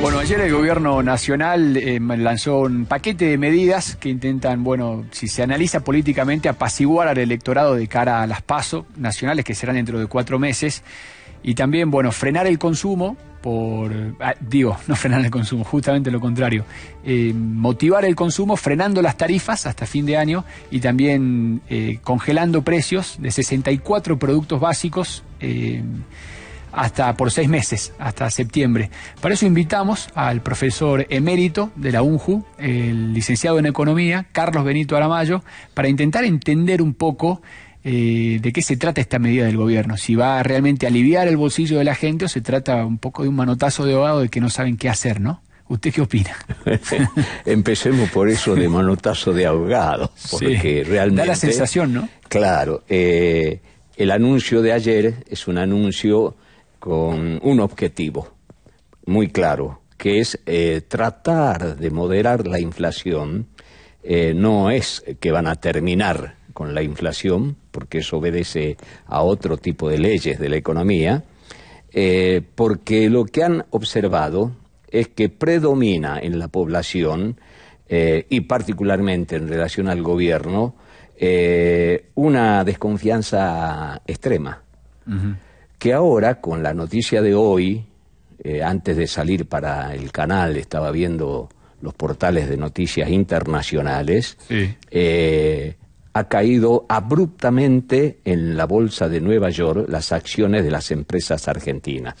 Bueno, ayer el gobierno nacional em, lanzó un paquete de medidas que intentan, bueno, si se analiza políticamente, apaciguar al electorado de cara a las PASO nacionales que serán dentro de cuatro meses y también, bueno, frenar el consumo por, ah, digo, no frenar el consumo, justamente lo contrario, em, motivar el consumo frenando las tarifas hasta fin de año y también eh, congelando precios de 64 productos básicos. Em, hasta por seis meses, hasta septiembre. Para eso invitamos al profesor emérito de la UNJU, el licenciado en Economía, Carlos Benito Aramayo, para intentar entender un poco eh, de qué se trata esta medida del gobierno, si va realmente a aliviar el bolsillo de la gente o se trata un poco de un manotazo de ahogado de que no saben qué hacer, ¿no? ¿Usted qué opina? Empecemos por eso de manotazo de ahogado, porque realmente... Da la sensación, ¿no? Claro, eh, el anuncio de ayer es un anuncio con un objetivo muy claro, que es eh, tratar de moderar la inflación. Eh, no es que van a terminar con la inflación, porque eso obedece a otro tipo de leyes de la economía, eh, porque lo que han observado es que predomina en la población y particularmente en relación al gobierno una desconfianza extrema que ahora con la noticia de hoy, eh, antes de salir para el canal estaba viendo los portales de noticias internacionales, sí. Eh, ha caído abruptamente en la bolsa de Nueva York las acciones de las empresas argentinas.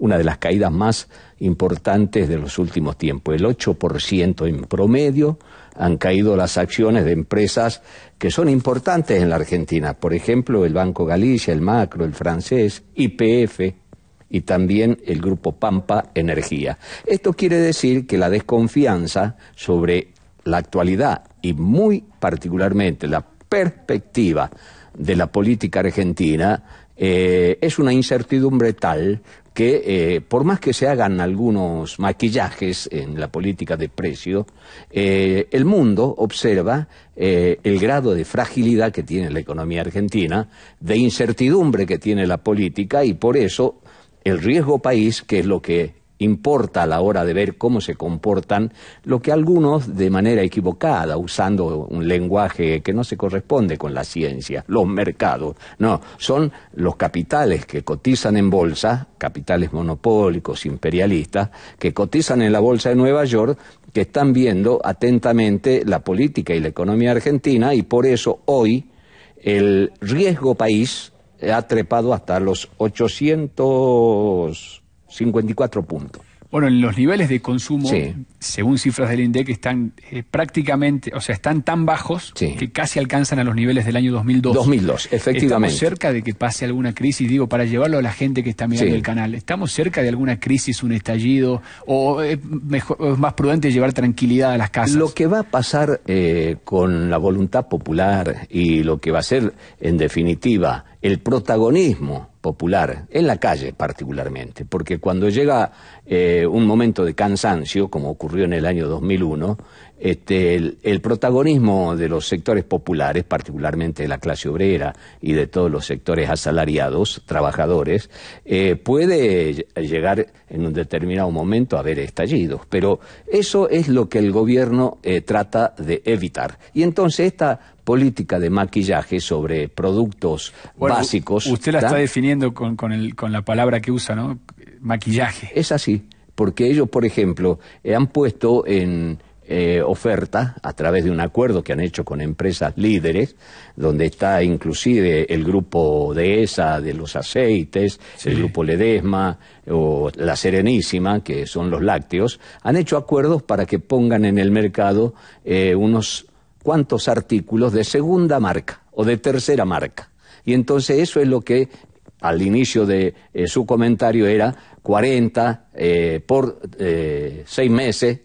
Una de las caídas más importantes de los últimos tiempos. El 8% en promedio han caído las acciones de empresas que son importantes en la Argentina. Por ejemplo, el Banco Galicia, el Macro, el francés, IPF, y también el grupo Pampa Energía. Esto quiere decir que la desconfianza sobre la actualidad y muy particularmente la perspectiva de la política argentina eh, es una incertidumbre tal que eh, por más que se hagan algunos maquillajes en la política de precio, eh, el mundo observa el grado de fragilidad que tiene la economía argentina, de incertidumbre que tiene la política y por eso el riesgo país, que es lo que importa a la hora de ver cómo se comportan lo que algunos de manera equivocada, usando un lenguaje que no se corresponde con la ciencia, los mercados. No, son los capitales que cotizan en bolsa, capitales monopólicos, imperialistas, que cotizan en la bolsa de Nueva York, que están viendo atentamente la política y la economía argentina y por eso hoy el riesgo país ha trepado hasta los 800 54 puntos. Bueno, en los niveles de consumo, según cifras del INDEC, están eh, prácticamente, o sea, están tan bajos que casi alcanzan a los niveles del año 2002. 2002, efectivamente. Estamos cerca de que pase alguna crisis, digo, para llevarlo a la gente que está mirando el canal. ¿Estamos cerca de alguna crisis, un estallido? ¿O es, mejor, más prudente llevar tranquilidad a las casas? Lo que va a pasar eh, con la voluntad popular y lo que va a ser, en definitiva, el protagonismo popular, en la calle particularmente, porque cuando llega eh, un momento de cansancio, como ocurrió en el año 2001, este, el, protagonismo de los sectores populares, particularmente de la clase obrera y de todos los sectores asalariados, trabajadores, eh, puede llegar en un determinado momento a haber estallidos. Pero eso es lo que el gobierno eh, trata de evitar. Y entonces esta política de maquillaje sobre productos básicos. Usted la está definiendo con, la palabra que usa, ¿no? Maquillaje. Es así porque ellos, por ejemplo, eh, han puesto en, eh, oferta a través de un acuerdo que han hecho con empresas líderes, donde está inclusive el grupo de ESA de los aceites, el grupo Ledesma o la Serenísima, que son los lácteos, han hecho acuerdos para que pongan en el mercado eh, unos cuantos artículos de segunda marca o de tercera marca. Y entonces eso es lo que al inicio de eh, su comentario era 40 eh, por eh, seis meses,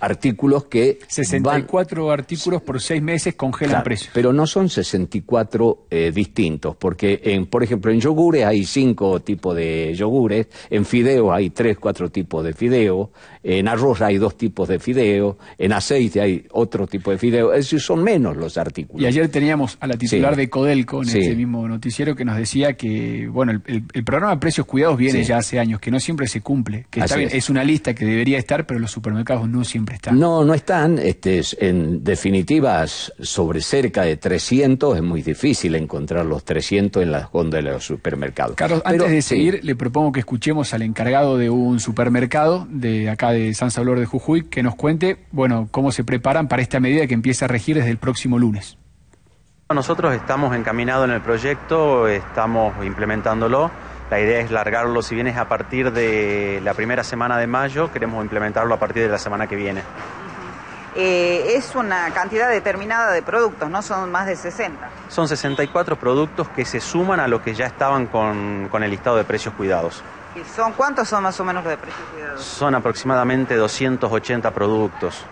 artículos que... 64 artículos por seis meses congelan precios. Pero no son 64 eh, distintos, porque en, por ejemplo en yogures hay cinco tipos de yogures, en fideos hay tres, cuatro tipos de fideos, en arroz hay dos tipos de fideos, en aceite hay otro tipo de fideos, es son menos los artículos. Y ayer teníamos a la titular de Codelco en ese mismo noticiero que nos decía que, bueno, el, programa de Precios Cuidados viene ya hace años, que no siempre se cumple. Que está es. una lista que debería estar, pero los supermercados no siempre están. No, no están. Este, en definitiva, sobre cerca de 300 es muy difícil encontrar los 300 en las góndolas de los supermercados. Carlos, antes de seguir, le propongo que escuchemos al encargado de un supermercado de acá de San Salvador de Jujuy que nos cuente, bueno, cómo se preparan para esta medida que empieza a regir desde el próximo lunes. Nosotros estamos encaminados en el proyecto, estamos implementándolo la idea es largarlo, si bien a partir de la primera semana de mayo, queremos implementarlo a partir de la semana que viene. Eh, es una cantidad determinada de productos, ¿no? Son más de 60. Son 64 productos que se suman a lo que ya estaban con, el listado de precios cuidados. son cuántos son más o menos los de precios cuidados? Son aproximadamente 280 productos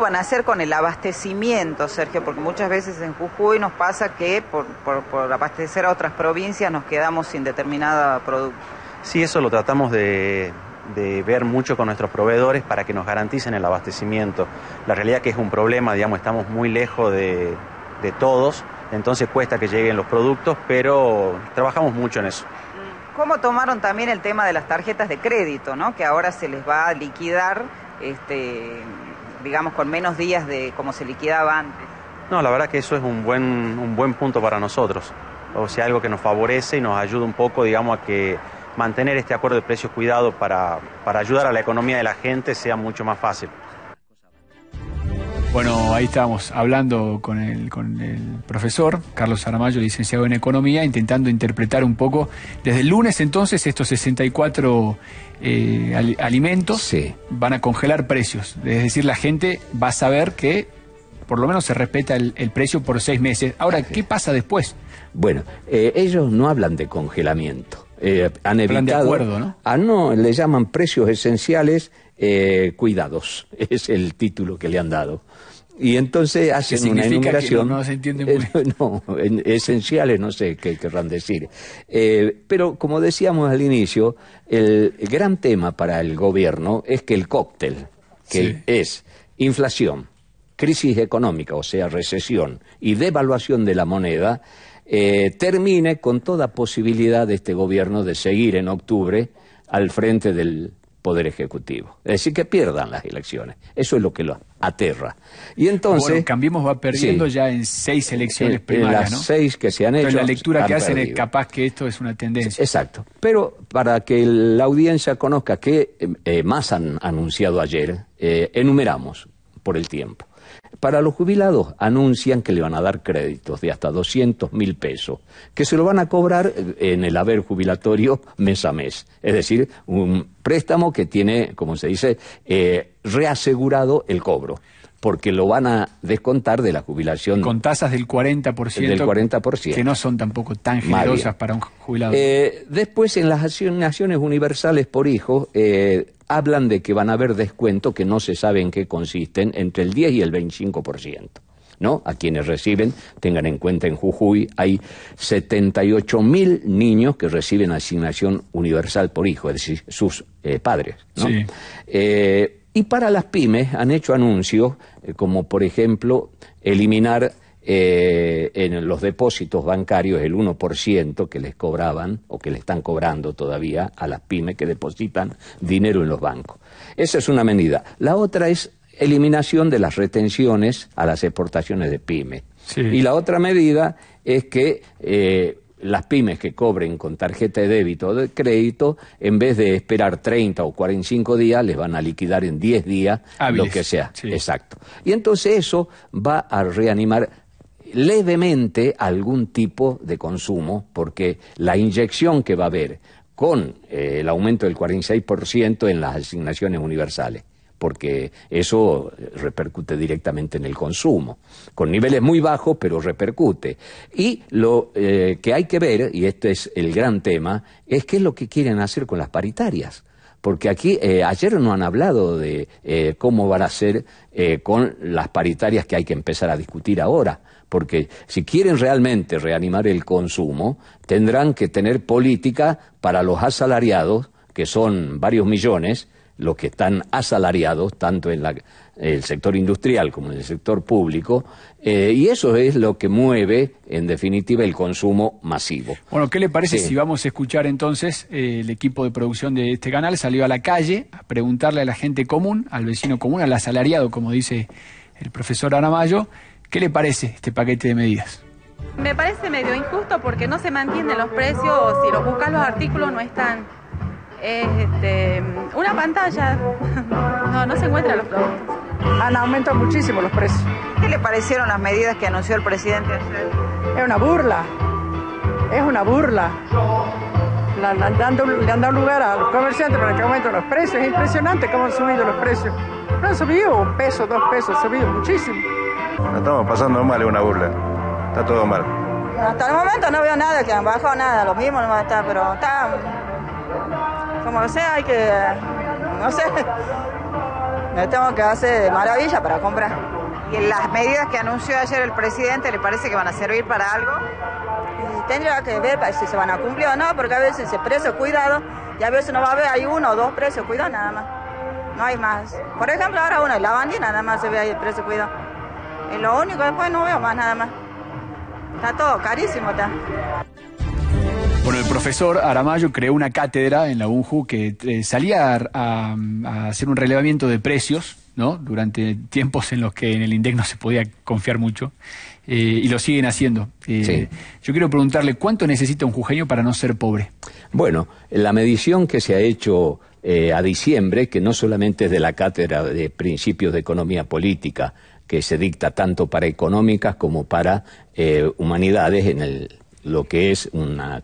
van a hacer con el abastecimiento, Sergio? Porque muchas veces en Jujuy nos pasa que por, abastecer a otras provincias nos quedamos sin determinada producto. Sí, eso lo tratamos de, ver mucho con nuestros proveedores para que nos garanticen el abastecimiento. La realidad es que es un problema, digamos, estamos muy lejos de, todos, entonces cuesta que lleguen los productos, pero trabajamos mucho en eso. ¿Cómo tomaron también el tema de las tarjetas de crédito, que ahora se les va a liquidar este, digamos, con menos días de como se liquidaba antes. No, la verdad que eso es un buen, un buen punto para nosotros. O sea, algo que nos favorece y nos ayuda un poco, digamos, a que mantener este acuerdo de precios cuidado para, para ayudar a la economía de la gente sea mucho más fácil. Bueno, ahí estamos, hablando con el, profesor Carlos Aramayo, licenciado en Economía, intentando interpretar un poco desde el lunes entonces estos 64 eh, alimentos van a congelar precios. Es decir, la gente va a saber que por lo menos se respeta el, precio por seis meses. Ahora, ¿qué pasa después? Bueno, eh, ellos no hablan de congelamiento. Eh, han evitado. de acuerdo, ¿no? Ah, no, le llaman precios esenciales eh, cuidados, es el título que le han dado. Y entonces hacen una enumeración. se muy bien. esenciales, no sé qué querrán decir. Eh, pero como decíamos al inicio, el gran tema para el gobierno es que el cóctel, que es inflación, crisis económica, o sea, recesión y devaluación de la moneda, eh, termine con toda posibilidad de este gobierno de seguir en octubre al frente del poder ejecutivo. Es decir, que pierdan las elecciones. Eso es lo que lo aterra. Y entonces. Bueno, Cambiemos va perdiendo ya en seis elecciones eh, primarias. ¿no? seis que se han entonces, hecho. la lectura que hacen es capaz que esto es una tendencia. Exacto. Pero para que la audiencia conozca qué eh, eh, más han anunciado ayer, enumeramos por el tiempo. Para los jubilados anuncian que le van a dar créditos de hasta 200 mil pesos, que se lo van a cobrar eh, en el haber jubilatorio mes a mes. Es decir, un préstamo que tiene, como se dice, eh, reasegurado el cobro porque lo van a descontar de la jubilación. Con tasas del 40%. Del 40%. Que no son tampoco tan generosas para un jubilado. Eh, después, en las acciones universales por hijos hablan de que van a haber descuentos que no se sabe en qué consisten, entre el 10 y el 25%. ¿No? A quienes reciben, tengan en cuenta en Jujuy hay 78 mil niños que reciben asignación universal por hijo, es decir, sus eh, padres. Eh, y para las pymes han hecho anuncios eh, como, por ejemplo, eliminar eh, en los depósitos bancarios el 1% que les cobraban o que le están cobrando todavía a las pymes que depositan dinero en los bancos. Esa es una medida. La otra es eliminación de las retenciones a las exportaciones de pymes. Y la otra medida es que eh, las pymes que cobren con tarjeta de débito o de crédito, en vez de esperar 30 o 45 días, les van a liquidar en 10 días, lo que sea. Exacto. Y entonces eso va a reanimar levemente algún tipo de consumo, porque la inyección que va a haber con eh, el aumento del 46% en las asignaciones universales, porque eso eh, repercute directamente en el consumo, con niveles muy bajos, pero repercute. Y lo eh, que hay que ver, y este es el gran tema, es qué es lo que quieren hacer con las paritarias porque aquí ayer no han hablado de cómo van a ser con las paritarias que hay que empezar a discutir ahora porque si quieren realmente reanimar el consumo, tendrán que tener política para los asalariados, que son varios millones, los que están asalariados, tanto en el sector industrial como en el sector público, eh, y eso es lo que mueve, en definitiva, el consumo masivo. Bueno, ¿qué le parece si vamos a escuchar entonces eh, el equipo de producción de este canal salió a la calle a preguntarle a la gente común, al vecino común, al asalariado, como dice el profesor Aramayo, ¿Qué le parece este paquete de medidas? Me parece medio injusto porque no se mantienen los precios, si los buscas los artículos no están. Este, una pantalla, no, no se encuentran los productos. Han aumentado muchísimo los precios. ¿Qué le parecieron las medidas que anunció el presidente Es una burla, es una burla. Le han, le han dado lugar a los comerciantes para que aumenten los precios. Es impresionante cómo han subido los precios. No han subido un peso, dos pesos, han subido muchísimo. Nos estamos pasando mal, es una burla. Está todo mal. Hasta el momento no veo nada, que han bajado nada, lo mismo no a está, pero está. Como sea, hay que. No sé. No tengo que hacer de maravilla para comprar. ¿Y las medidas que anunció ayer el presidente le parece que van a servir para algo? tendría que ver si se van a cumplir o no, porque a veces se precio cuidado y a veces no va a haber, hay uno o dos precios cuidados nada más. No hay más. Por ejemplo, ahora uno, la bandina nada más se ve ahí el precio cuidado lo único, después no veo más nada más. Está todo carísimo, está. Bueno, el profesor Aramayo creó una cátedra en la UNJU que eh, salía a, hacer un relevamiento de precios, ¿no? Durante tiempos en los que en el INDEC no se podía confiar mucho, eh, y lo siguen haciendo. Eh, sí. Yo quiero preguntarle, ¿cuánto necesita un jujeño para no ser pobre? Bueno, la medición que se ha hecho a diciembre, que no solamente es de la cátedra de principios de economía política, que se dicta tanto para económicas como para eh, humanidades en el, lo que es una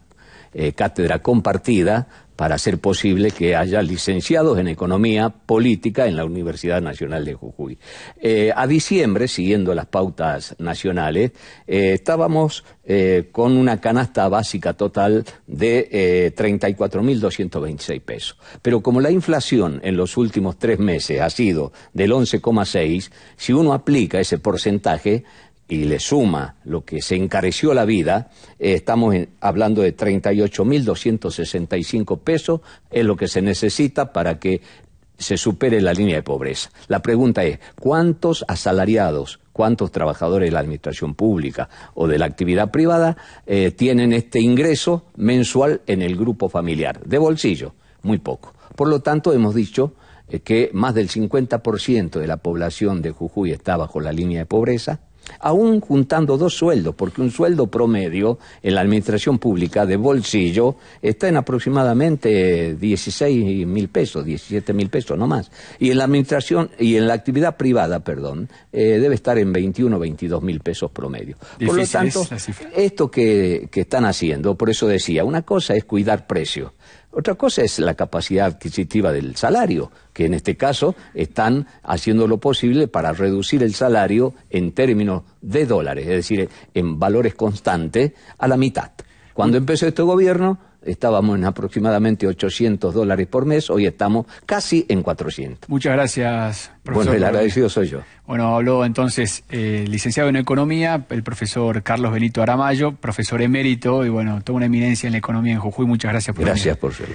eh, cátedra compartida para hacer posible que haya licenciados en economía política en la Universidad Nacional de Jujuy. Eh, a diciembre, siguiendo las pautas nacionales, eh, estábamos eh, con una canasta básica total de 34.226 pesos. Pero como la inflación en los últimos tres meses ha sido del 11,6, si uno aplica ese porcentaje, y le suma lo que se encareció la vida, eh, estamos hablando de 38.265 pesos, es lo que se necesita para que se supere la línea de pobreza. La pregunta es, ¿cuántos asalariados, cuántos trabajadores de la administración pública o de la actividad privada eh, tienen este ingreso mensual en el grupo familiar? De bolsillo, muy poco. Por lo tanto, hemos dicho eh, que más del 50% de la población de Jujuy está bajo la línea de pobreza, aún juntando dos sueldos, porque un sueldo promedio en la administración pública de bolsillo está en aproximadamente 16 mil pesos, diecisiete mil pesos no más. Y en la administración, y en la actividad privada, perdón, eh, debe estar en 21 o mil pesos promedio. por lo tanto, esto que, que están haciendo, por eso decía, una cosa es cuidar precios otra cosa es la capacidad adquisitiva del salario, que en este caso están haciendo lo posible para reducir el salario en términos de dólares, es decir, en valores constantes, a la mitad. Cuando empezó este gobierno, Estábamos en aproximadamente 800 dólares por mes, hoy estamos casi en 400. Muchas gracias, profesor. Bueno, el agradecido soy yo. Bueno, habló entonces el eh, licenciado en Economía, el profesor Carlos Benito Aramayo, profesor emérito y bueno, toda una eminencia en la economía en Jujuy. Muchas gracias por Gracias por ser.